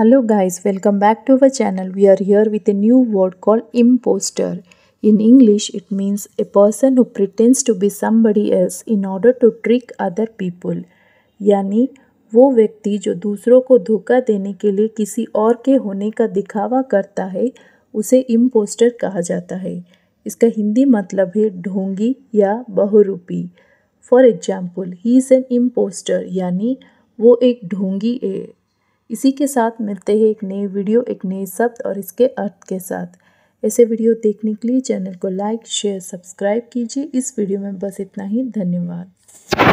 Hello guys, welcome back to our channel. We are here with a new word called imposter. In English, it means a person who pretends to be somebody else in order to trick other people. यानी वो व्यक्ति जो दूसरों को धोखा देने के लिए किसी और के होने का दिखावा करता है उसे इम्पोस्टर कहा जाता है इसका हिंदी मतलब है ढोंगी या बहुरूपी for example he is an impostor यानी वो एक ढोंगी है इसी के साथ मिलते हैं एक नए वीडियो एक नए शब्द और इसके अर्थ के साथ ऐसे वीडियो देखने के लिए चैनल को लाइक शेयर सब्सक्राइब कीजिए इस वीडियो में बस इतना ही धन्यवाद